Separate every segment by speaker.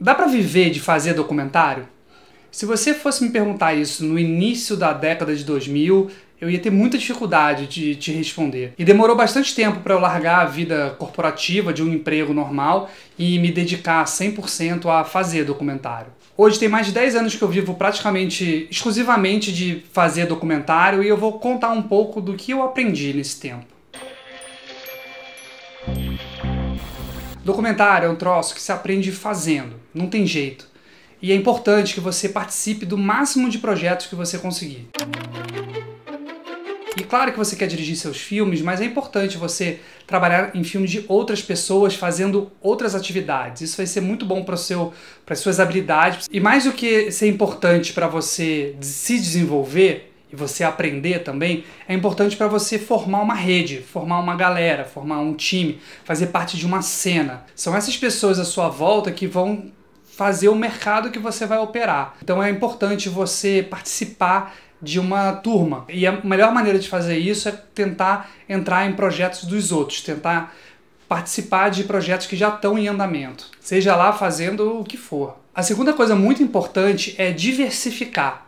Speaker 1: Dá para viver de fazer documentário? Se você fosse me perguntar isso no início da década de 2000, eu ia ter muita dificuldade de te responder. E demorou bastante tempo para eu largar a vida corporativa de um emprego normal e me dedicar 100% a fazer documentário. Hoje tem mais de 10 anos que eu vivo praticamente exclusivamente de fazer documentário e eu vou contar um pouco do que eu aprendi nesse tempo. Documentário é um troço que se aprende fazendo, não tem jeito. E é importante que você participe do máximo de projetos que você conseguir. E claro que você quer dirigir seus filmes, mas é importante você trabalhar em filmes de outras pessoas fazendo outras atividades. Isso vai ser muito bom para para suas habilidades. E mais do que ser importante para você se desenvolver, e você aprender também é importante para você formar uma rede, formar uma galera, formar um time, fazer parte de uma cena. São essas pessoas à sua volta que vão fazer o mercado que você vai operar. Então é importante você participar de uma turma. E a melhor maneira de fazer isso é tentar entrar em projetos dos outros, tentar participar de projetos que já estão em andamento, seja lá fazendo o que for. A segunda coisa muito importante é diversificar.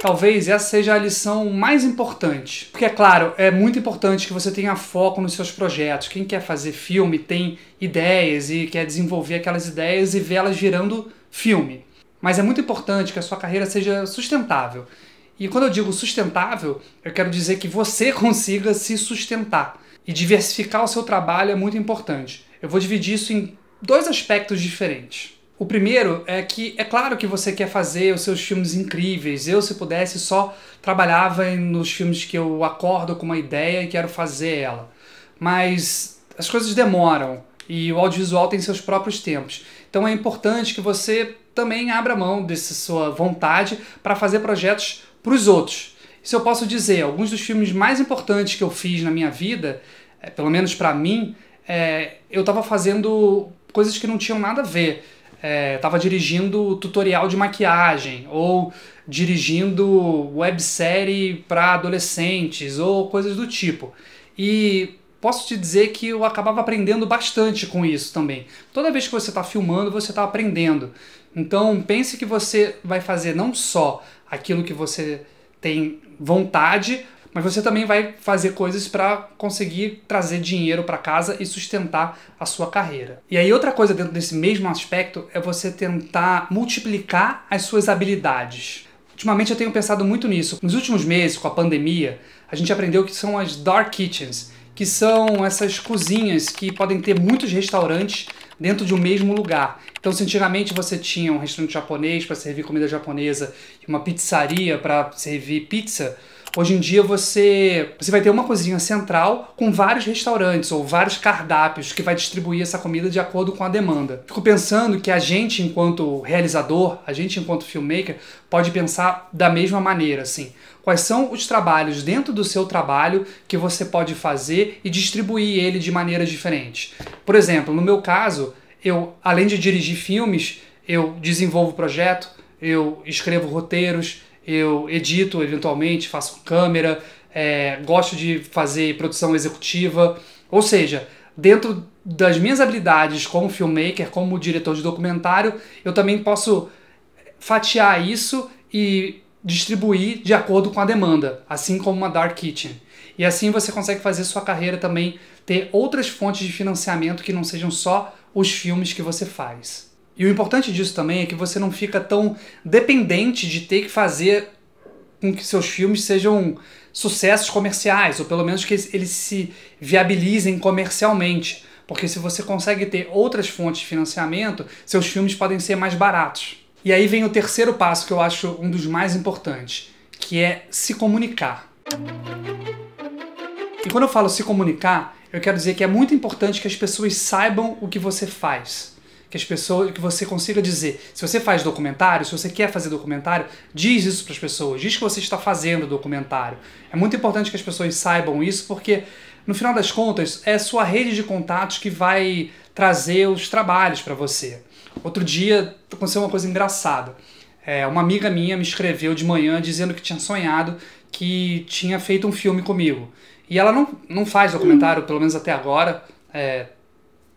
Speaker 1: Talvez essa seja a lição mais importante. Porque, é claro, é muito importante que você tenha foco nos seus projetos. Quem quer fazer filme tem ideias e quer desenvolver aquelas ideias e vê-las virando filme. Mas é muito importante que a sua carreira seja sustentável. E quando eu digo sustentável, eu quero dizer que você consiga se sustentar. E diversificar o seu trabalho é muito importante. Eu vou dividir isso em dois aspectos diferentes. O primeiro é que é claro que você quer fazer os seus filmes incríveis. Eu, se pudesse, só trabalhava nos filmes que eu acordo com uma ideia e quero fazer ela. Mas as coisas demoram e o audiovisual tem seus próprios tempos. Então é importante que você também abra mão dessa sua vontade para fazer projetos para os outros. Isso eu posso dizer, alguns dos filmes mais importantes que eu fiz na minha vida, é, pelo menos para mim, é, eu estava fazendo coisas que não tinham nada a ver é, estava dirigindo tutorial de maquiagem ou dirigindo websérie para adolescentes ou coisas do tipo. E posso te dizer que eu acabava aprendendo bastante com isso também. Toda vez que você está filmando, você está aprendendo. Então pense que você vai fazer não só aquilo que você tem vontade, mas você também vai fazer coisas para conseguir trazer dinheiro para casa e sustentar a sua carreira. E aí outra coisa dentro desse mesmo aspecto é você tentar multiplicar as suas habilidades. Ultimamente eu tenho pensado muito nisso. Nos últimos meses, com a pandemia, a gente aprendeu que são as dark kitchens, que são essas cozinhas que podem ter muitos restaurantes dentro de um mesmo lugar. Então, se antigamente você tinha um restaurante japonês para servir comida japonesa e uma pizzaria para servir pizza, Hoje em dia você, você vai ter uma cozinha central com vários restaurantes ou vários cardápios que vai distribuir essa comida de acordo com a demanda. Fico pensando que a gente, enquanto realizador, a gente, enquanto filmmaker, pode pensar da mesma maneira, assim. Quais são os trabalhos dentro do seu trabalho que você pode fazer e distribuir ele de maneiras diferentes? Por exemplo, no meu caso, eu, além de dirigir filmes, eu desenvolvo projeto, eu escrevo roteiros, eu edito eventualmente, faço câmera, é, gosto de fazer produção executiva. Ou seja, dentro das minhas habilidades como filmmaker, como diretor de documentário, eu também posso fatiar isso e distribuir de acordo com a demanda, assim como uma dark kitchen. E assim você consegue fazer sua carreira também ter outras fontes de financiamento que não sejam só os filmes que você faz. E o importante disso também é que você não fica tão dependente de ter que fazer com que seus filmes sejam sucessos comerciais, ou pelo menos que eles se viabilizem comercialmente. Porque se você consegue ter outras fontes de financiamento, seus filmes podem ser mais baratos. E aí vem o terceiro passo que eu acho um dos mais importantes, que é se comunicar. E quando eu falo se comunicar, eu quero dizer que é muito importante que as pessoas saibam o que você faz que as pessoas, que você consiga dizer. Se você faz documentário, se você quer fazer documentário, diz isso para as pessoas, diz que você está fazendo documentário. É muito importante que as pessoas saibam isso porque no final das contas é sua rede de contatos que vai trazer os trabalhos para você. Outro dia aconteceu uma coisa engraçada. É, uma amiga minha me escreveu de manhã dizendo que tinha sonhado que tinha feito um filme comigo. E ela não, não faz documentário, pelo menos até agora. É,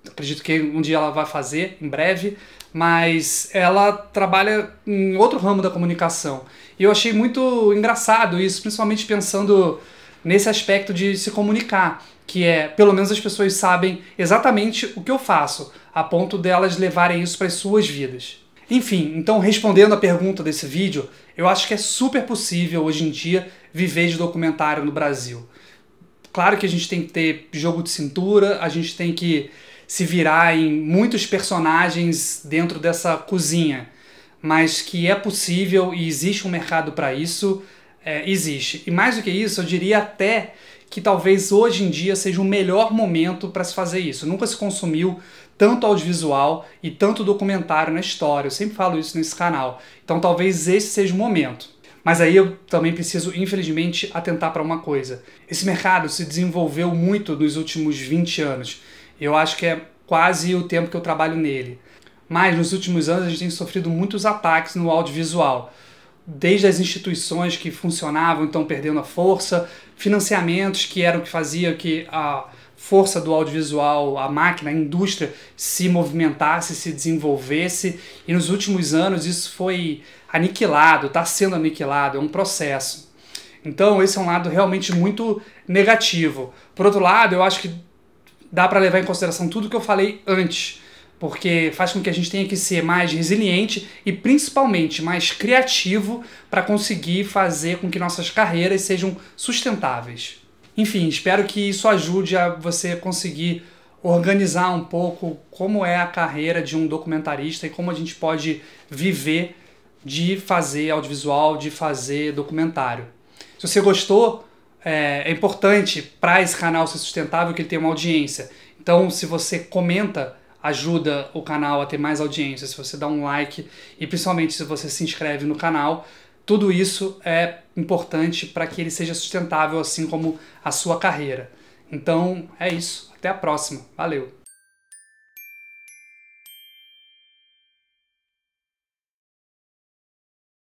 Speaker 1: acredito que um dia ela vai fazer, em breve, mas ela trabalha em outro ramo da comunicação. E eu achei muito engraçado isso, principalmente pensando nesse aspecto de se comunicar, que é, pelo menos as pessoas sabem exatamente o que eu faço, a ponto delas levarem isso para as suas vidas. Enfim, então respondendo a pergunta desse vídeo, eu acho que é super possível hoje em dia viver de documentário no Brasil. Claro que a gente tem que ter jogo de cintura, a gente tem que se virar em muitos personagens dentro dessa cozinha, mas que é possível e existe um mercado para isso, é, existe. E mais do que isso, eu diria até que talvez hoje em dia seja o melhor momento para se fazer isso. Nunca se consumiu tanto audiovisual e tanto documentário na história. Eu sempre falo isso nesse canal. Então talvez esse seja o momento. Mas aí eu também preciso, infelizmente, atentar para uma coisa. Esse mercado se desenvolveu muito nos últimos 20 anos. Eu acho que é quase o tempo que eu trabalho nele. Mas nos últimos anos a gente tem sofrido muitos ataques no audiovisual. Desde as instituições que funcionavam, então perdendo a força, financiamentos que eram que fazia que a força do audiovisual, a máquina, a indústria se movimentasse, se desenvolvesse. E nos últimos anos isso foi aniquilado, está sendo aniquilado, é um processo. Então, esse é um lado realmente muito negativo. Por outro lado, eu acho que dá para levar em consideração tudo que eu falei antes, porque faz com que a gente tenha que ser mais resiliente e principalmente mais criativo para conseguir fazer com que nossas carreiras sejam sustentáveis. Enfim, espero que isso ajude a você conseguir organizar um pouco como é a carreira de um documentarista e como a gente pode viver de fazer audiovisual, de fazer documentário. Se você gostou, é, é importante para esse canal ser sustentável que ele tenha uma audiência. Então, se você comenta, ajuda o canal a ter mais audiência, se você dá um like e principalmente se você se inscreve no canal, tudo isso é importante para que ele seja sustentável, assim como a sua carreira. Então, é isso. Até a próxima. Valeu!